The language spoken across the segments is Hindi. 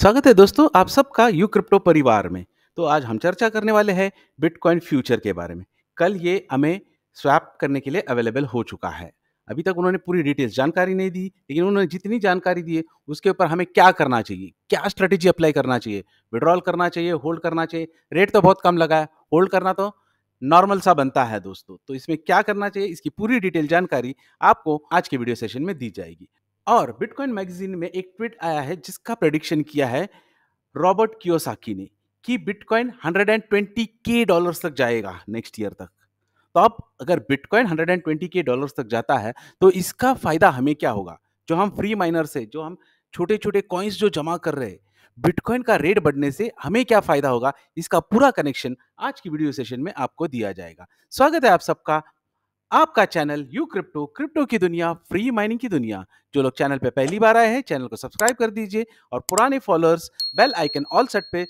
स्वागत है दोस्तों आप सबका यू क्रिप्टो परिवार में तो आज हम चर्चा करने वाले हैं बिटकॉइन फ्यूचर के बारे में कल ये हमें स्वैप करने के लिए अवेलेबल हो चुका है अभी तक उन्होंने पूरी डिटेल्स जानकारी नहीं दी लेकिन उन्होंने जितनी जानकारी दी है उसके ऊपर हमें क्या करना चाहिए क्या स्ट्रेटेजी अप्लाई करना चाहिए विड्रॉल करना चाहिए होल्ड करना चाहिए रेट तो बहुत कम लगा है होल्ड करना तो नॉर्मल सा बनता है दोस्तों तो इसमें क्या करना चाहिए इसकी पूरी डिटेल जानकारी आपको आज के वीडियो सेशन में दी जाएगी और बिटकॉइन मैगजीन में एक ट्वीट आया है जिसका प्रडिक्शन किया है रॉबर्ट कियोसाकी ने कि बिटकॉइन 120 के डॉलर्स तक जाएगा नेक्स्ट ईयर तक तो अब अगर बिटकॉइन 120 के डॉलर्स तक जाता है तो इसका फायदा हमें क्या होगा जो हम फ्री माइनर से जो हम छोटे छोटे कॉइन्स जो जमा कर रहे हैं बिटकॉइन का रेट बढ़ने से हमें क्या फायदा होगा इसका पूरा कनेक्शन आज की वीडियो सेशन में आपको दिया जाएगा स्वागत है आप सबका आपका चैनल यू क्रिप्टो क्रिप्टो की दुनिया फ्री माइनिंग की दुनिया जो लोग चैनल पे पहली बार आए हैं चैनल को सब्सक्राइब कर दीजिए और पुराने followers bell icon all set पे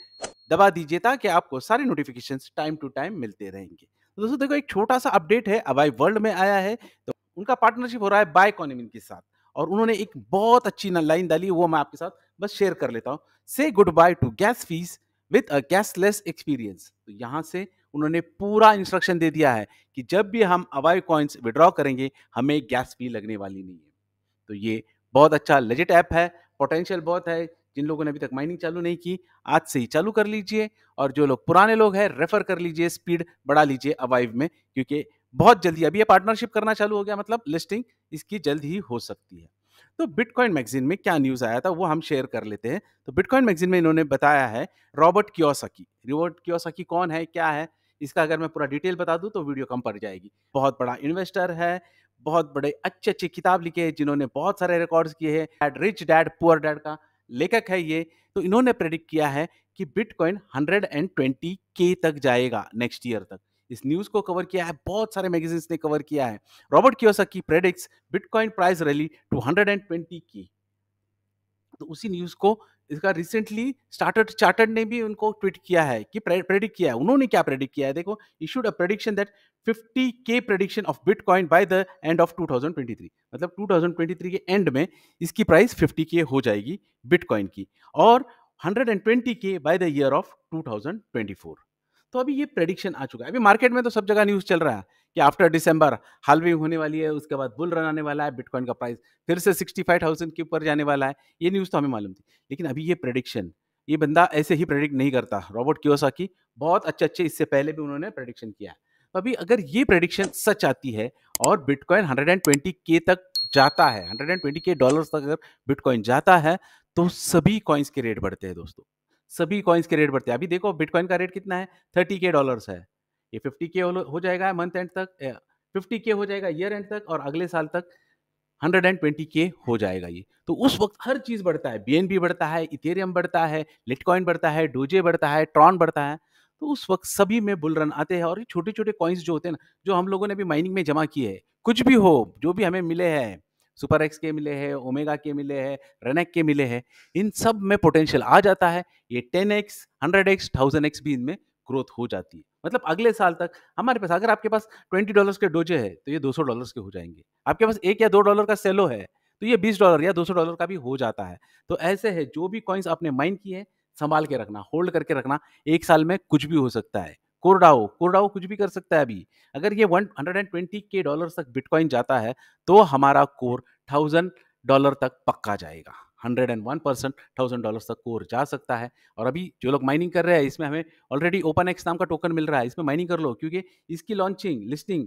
दबा दीजिए ताकि आपको सारे नोटिफिकेशन टाइम टू टाइम मिलते रहेंगे तो दोस्तों देखो एक छोटा सा अपडेट है अवाई वर्ल्ड में आया है तो उनका पार्टनरशिप हो रहा है बाय कॉनिमिन के साथ और उन्होंने एक बहुत अच्छी लाइन डाली वो मैं आपके साथ बस शेयर कर लेता हूँ से goodbye to gas fees with a cashless experience तो यहाँ से उन्होंने पूरा इंस्ट्रक्शन दे दिया है कि जब भी हम अवाई कॉइन्स विड्रॉ करेंगे हमें गैस फी लगने वाली नहीं है तो ये बहुत अच्छा लजिट ऐप है पोटेंशियल बहुत है जिन लोगों ने अभी तक माइनिंग चालू नहीं की आज से ही चालू कर लीजिए और जो लोग पुराने लोग हैं रेफर कर लीजिए स्पीड बढ़ा लीजिए अवाइव में क्योंकि बहुत जल्दी अभी ये पार्टनरशिप करना चालू हो गया मतलब लिस्टिंग इसकी जल्द ही हो सकती है तो बिटकॉइन मैगजीन में क्या न्यूज़ आया था वो हम शेयर कर लेते हैं तो बिटकॉइन मैगजीन में इन्होंने बताया है रॉबर्ट क्योसकी रिवर्ट क्योसकी कौन है क्या है इसका अगर मैं पूरा डिटेल बता दूं तो वीडियो कम पड़ जाएगी बहुत बड़ा इन्वेस्टर है बहुत बड़े अच्छे अच्छे किताब लिखे हैं जिन्होंने बहुत सारे रिकॉर्ड्स किए हैं dad rich dad poor dad का लेखक है ये तो इन्होंने प्रेडिक्ट किया है कि बिटकॉइन ट्वेंटी के तक जाएगा नेक्स्ट ईयर तक इस न्यूज को कवर किया है बहुत सारे मैगजीन्स ने कवर किया है रॉबर्ट की predicts bitcoin price rally two hundred and twenty की तो उसी न्यूज को इसका रिसेंटली स्टार्टर्ड चार्टर्ड ने भी उनको ट्वीट किया है कि प्रेडिक्ट किया है उन्होंने क्या प्रेडिक्ट किया है देखो इशूड अ प्रेडिक्शन दैट 50 के prediction of bitcoin by the end of 2023 मतलब 2023 के एंड में इसकी प्राइस 50 के हो जाएगी बिटकॉइन की और 120 के बाय द ईयर ऑफ 2024 तो अभी ये प्रेडिक्शन आ चुका है अभी मार्केट में तो सब जगह न्यूज़ चल रहा है कि आफ्टर डिसंबर हालविंग होने वाली है उसके बाद बुल रन आने वाला है बिटकॉइन का प्राइस फिर से सिक्सटी फाइव थाउजेंड के ऊपर जाने वाला है ये न्यूज़ तो हमें मालूम थी लेकिन अभी ये प्रेडिक्शन ये बंदा ऐसे ही प्रेडिक्ट नहीं करता रॉबर्ट की बहुत अच्छे अच्छे इससे पहले भी उन्होंने प्रेडिक्शन किया तो अभी अगर ये प्रेडिक्शन सच आती है और बिटकॉइन ट्वेंटी के तक जाता है ट्वेंटी के डॉलर तक अगर बिटकॉइन जाता है तो सभी कॉइन्स के रेट बढ़ते हैं दोस्तों सभी कॉइन्स के रेट बढ़ते हैं अभी देखो बिटकॉइन का रेट कितना है थर्टी के डॉलर्स है ये फिफ्टी के हो जाएगा मंथ एंड तक फिफ्टी के हो जाएगा ईयर एंड तक और अगले साल तक हंड्रेड एंड ट्वेंटी के हो जाएगा ये तो उस वक्त हर चीज़ बढ़ता है बी बढ़ता है इथेरियम बढ़ता है लिटकॉइन बढ़ता है डोजे बढ़ता है ट्रॉन बढ़ता है तो उस वक्त सभी में बुल रन आते हैं और ये छोटे छोटे कॉइन्स जो होते हैं ना जो हम लोगों ने भी माइनिंग में जमा किए हैं कुछ भी हो जो भी हमें मिले हैं सुपर एक्स के मिले हैं ओमेगा के मिले हैं रेनेक के मिले हैं इन सब में पोटेंशियल आ जाता है ये ten X hundred X thousand X भी इनमें ग्रोथ हो जाती है मतलब अगले साल तक हमारे पास अगर आपके पास ट्वेंटी डॉलर्स के डोजे है तो ये दो सौ डॉलर के हो जाएंगे आपके पास एक या दो डॉलर का सेलो है तो ये बीस डॉलर या दो सौ डॉलर का भी हो जाता है तो ऐसे है जो भी कॉइन्स आपने माइन किए संभाल के रखना होल्ड करके रखना एक साल में कुछ भी हो सकता है कोरडाओ कोरडाओ कुछ भी कर सकता है अभी अगर ये वन हंड्रेड एंड ट्वेंटी के डॉलर तक बिटकॉइन जाता है तो हमारा कोर थाउजेंड डॉलर तक पक्का जाएगा hundred and one percent thousand dollar तक कोर जा सकता है और अभी जो लोग माइनिंग कर रहे हैं इसमें हमें ऑलरेडी ओपन एक्स नाम का टोकन मिल रहा है इसमें माइनिंग कर लो क्योंकि इसकी लॉन्चिंग लिस्टिंग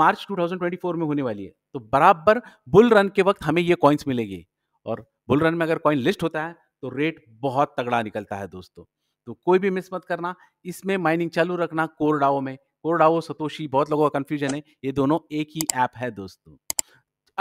मार्च 2024 में होने वाली है तो बराबर बुल रन के वक्त हमें ये कॉइन्स मिलेगी और बुल रन में अगर कॉइन लिस्ट होता है तो रेट बहुत तगड़ा निकलता है दोस्तों तो कोई भी मिस मत करना इसमें माइनिंग चालू रखना कोरडाओ में कोरडाओ सतोशी बहुत लोगों का कंफ्यूजन है ये दोनों एक ही ऐप है दोस्तों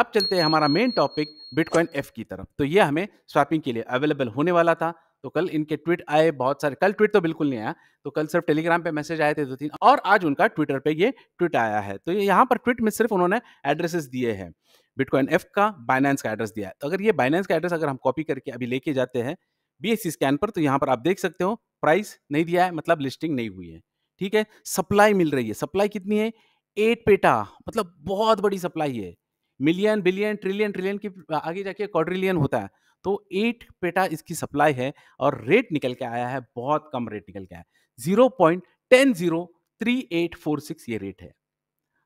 अब चलते हैं हमारा मेन टॉपिक बिटकॉइन एफ की तरफ तो ये हमें स्वैपिंग के लिए अवेलेबल होने वाला था तो कल इनके ट्वीट आए बहुत सारे कल ट्वीट तो बिल्कुल नहीं आया तो कल सिर्फ टेलीग्राम पे मैसेज आए थे दो तीन और आज उनका ट्विटर पे ये ट्वीट आया है तो यहाँ पर ट्वीट में सिर्फ उन्होंने एड्रेसेस दिए हैं बिटकॉइन एफ का बाइनेंस का एड्रेस दिया है तो अगर ये बाइनेंस का एड्रेस अगर हम कॉपी करके अभी लेके जाते हैं बी स्कैन पर तो यहाँ पर आप देख सकते हो प्राइस नहीं दिया है मतलब लिस्टिंग नहीं हुई है ठीक है सप्लाई मिल रही है सप्लाई कितनी है एट पेटा मतलब बहुत बड़ी सप्लाई है मिलियन बिलियन ट्रिलियन ट्रिलियन की आगे जाके क्वाड्रिलियन होता है तो एट पेटा इसकी सप्लाई है और रेट निकल के आया है बहुत कम रेट निकल के आया है zero point ten zero three eight four six ये रेट है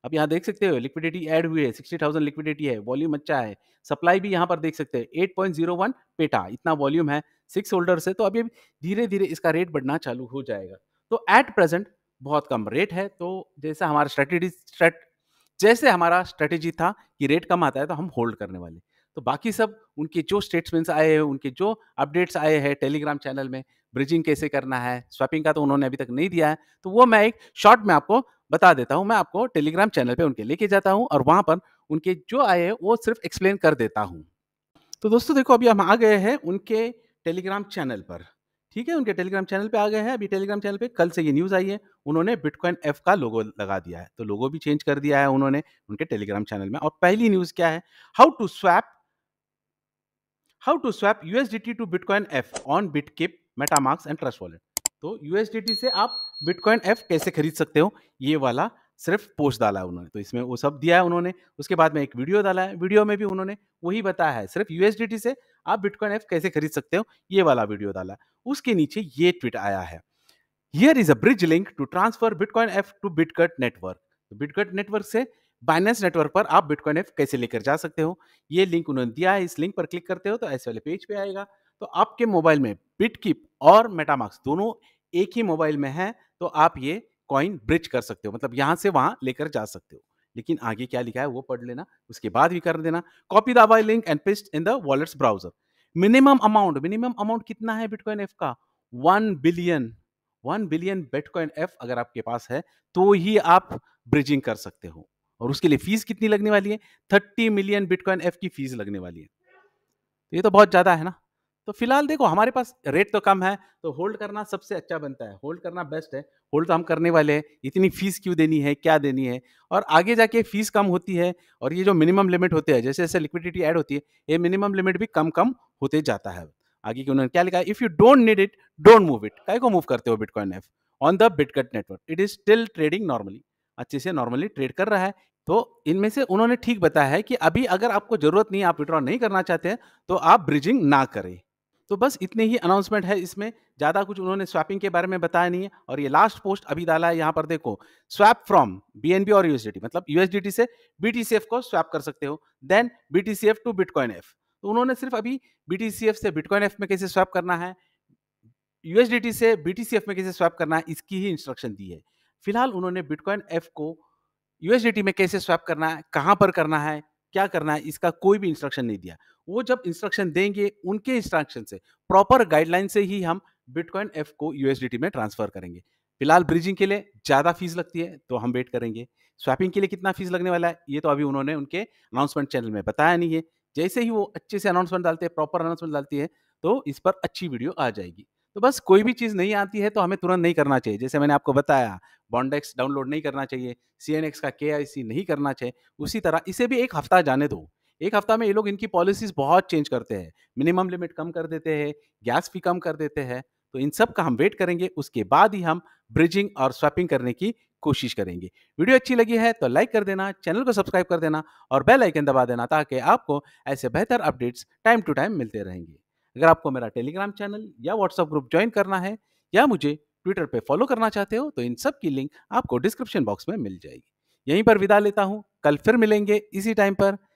आप यहाँ देख सकते हो लिक्विडिटी ऐड हुई है सिक्सटी थाउजेंड लिक्विडिटी है वॉल्यूम अच्छा है सप्लाई भी यहाँ पर देख सकते हैं eight point zero one peta इतना वॉल्यूम है सिक्स होल्डर से तो अभी धीरे धीरे इसका रेट बढ़ना चालू हो जाएगा तो एट प्रेजेंट बहुत कम रेट है तो जैसा हमारा स्ट्रेटेजी स्ट्रेट जैसे हमारा स्ट्रेटेजी था कि रेट कम आता है तो हम होल्ड करने वाले तो बाकी सब उनके जो स्टेटमेंट्स आए हैं उनके जो अपडेट्स आए हैं टेलीग्राम चैनल में ब्रिजिंग कैसे करना है स्वैपिंग का तो उन्होंने अभी तक नहीं दिया है तो वो मैं एक शॉर्ट में आपको बता देता हूँ मैं आपको टेलीग्राम चैनल पे उनके लेके जाता हूँ और वहाँ पर उनके जो आए हैं वो सिर्फ एक्सप्लेन कर देता हूँ तो दोस्तों देखो अभी हम आ गए हैं उनके टेलीग्राम चैनल पर ठीक है उनके टेलीग्राम चैनल पे आ गए हैं अभी टेलीग्राम चैनल पे कल से ये न्यूज़ आई है उन्होंने बिटकॉइन एफ का लोगो लगा दिया है तो लोगो भी चेंज कर दिया है उन्होंने उनके टेलीग्राम चैनल में और पहली न्यूज़ क्या है how to swap how to swap USDT to bitcoin F on Bitkeep MetaMask and Trust Wallet तो यूएसडीटी से आप बिटकॉइन एफ कैसे खरीद सकते हो ये वाला सिर्फ पोस्ट डाला है उन्होंने तो इसमें वो सब दिया है उन्होंने उसके बाद में एक वीडियो डाला है वीडियो में भी उन्होंने वही बताया है सिर्फ यूएसडीटी से आप बिटकॉइन ऐप कैसे खरीद सकते हो ये वाला वीडियो डाला है उसके नीचे ये ट्वीट आया है here is a bridge link to transfer bitcoin app to Bitgert network Bitgert network से बाइनेंस नेटवर्क पर आप बिटकॉइन ऐप कैसे लेकर जा सकते हो ये लिंक उन्होंने दिया है इस लिंक पर क्लिक करते हो तो ऐसे वाले पेज पे आएगा तो आपके मोबाइल में बिटकिप और मेटामार्क्स दोनों एक ही मोबाइल में है तो आप ये कॉइन ब्रिज कर सकते हो मतलब यहाँ से वहाँ लेकर जा सकते हो लेकिन आगे क्या लिखा है वो पढ़ लेना उसके बाद भी कर देना copy the Y link and paste in the wallet's browser minimum amount minimum amount कितना है बिटकॉइन एफ का one billion one billion bitcoin F अगर आपके पास है तो ही आप ब्रिजिंग कर सकते हो और उसके लिए फीस कितनी लगने वाली है थर्टी मिलियन बिटकॉइन एफ की फीस लगने वाली है तो ये तो बहुत ज़्यादा है ना तो फिलहाल देखो हमारे पास रेट तो कम है तो होल्ड करना सबसे अच्छा बनता है होल्ड करना बेस्ट है होल्ड तो हम करने वाले हैं इतनी फीस क्यों देनी है क्या देनी है और आगे जाके फीस कम होती है और ये जो मिनिमम लिमिट होते हैं जैसे जैसे लिक्विडिटी ऐड होती है ये मिनिमम लिमिट भी कम कम होते जाता है आगे की उन्होंने क्या लिखा if you don't need it don't move it काय को मूव करते हो bitcoin F on the Bitgert network it is still trading normally अच्छे से नॉर्मली ट्रेड कर रहा है तो इनमें से उन्होंने ठीक बताया है कि अभी अगर आपको जरूरत नहीं आप विड्रॉ नहीं करना चाहते हैं तो आप ब्रिजिंग ना करें तो बस इतने ही अनाउंसमेंट है इसमें ज़्यादा कुछ उन्होंने स्वैपिंग के बारे में बताया नहीं है और ये लास्ट पोस्ट अभी डाला है यहाँ पर देखो स्वैप फ्रॉम बी और यूएसडीटी मतलब यूएसडीटी से बी को स्वैप कर सकते हो then B to bitcoin F तो उन्होंने सिर्फ अभी बी से बिटकॉइन एफ में कैसे स्वैप करना है यूएसडीटी से बी में कैसे स्वैप करना है इसकी ही इंस्ट्रक्शन दी है फिलहाल उन्होंने बिटकॉइन एफ को यूएसडीटी में कैसे स्वैप करना है कहाँ पर करना है क्या करना है इसका कोई भी इंस्ट्रक्शन नहीं दिया वो जब इंस्ट्रक्शन देंगे उनके इंस्ट्रक्शन से प्रॉपर गाइडलाइन से ही हम बिटकॉइन एफ को यूएसडीटी में ट्रांसफर करेंगे फिलहाल ब्रिजिंग के लिए ज़्यादा फीस लगती है तो हम वेट करेंगे स्वैपिंग के लिए कितना फीस लगने वाला है ये तो अभी उन्होंने उनके अनाउंसमेंट चैनल में बताया नहीं है जैसे ही वो अच्छे से अनाउंसमेंट डालते हैं प्रॉपर अनाउंसमेंट डालती है तो इस पर अच्छी वीडियो आ जाएगी तो बस कोई भी चीज़ नहीं आती है तो हमें तुरंत नहीं करना चाहिए जैसे मैंने आपको बताया बॉन्डेक्स डाउनलोड नहीं करना चाहिए सी एन एक्स का के आई सी नहीं करना चाहिए उसी तरह इसे भी एक हफ्ता जाने दो एक हफ्ता में ये लोग इनकी पॉलिसीज़ बहुत चेंज करते हैं मिनिमम लिमिट कम कर देते हैं गैस फी कम कर देते हैं तो इन सब का हम वेट करेंगे उसके बाद ही हम ब्रिजिंग और स्वैपिंग करने की कोशिश करेंगे वीडियो अच्छी लगी है तो लाइक कर देना चैनल को सब्सक्राइब कर देना और बेल आइकन दबा देना ताकि आपको ऐसे बेहतर अपडेट्स टाइम टू टाइम मिलते रहेंगे अगर आपको मेरा टेलीग्राम चैनल या व्हाट्सएप ग्रुप ज्वाइन करना है या मुझे ट्विटर पे फॉलो करना चाहते हो तो इन सब की लिंक आपको डिस्क्रिप्शन बॉक्स में मिल जाएगी यहीं पर विदा लेता हूँ कल फिर मिलेंगे इसी टाइम पर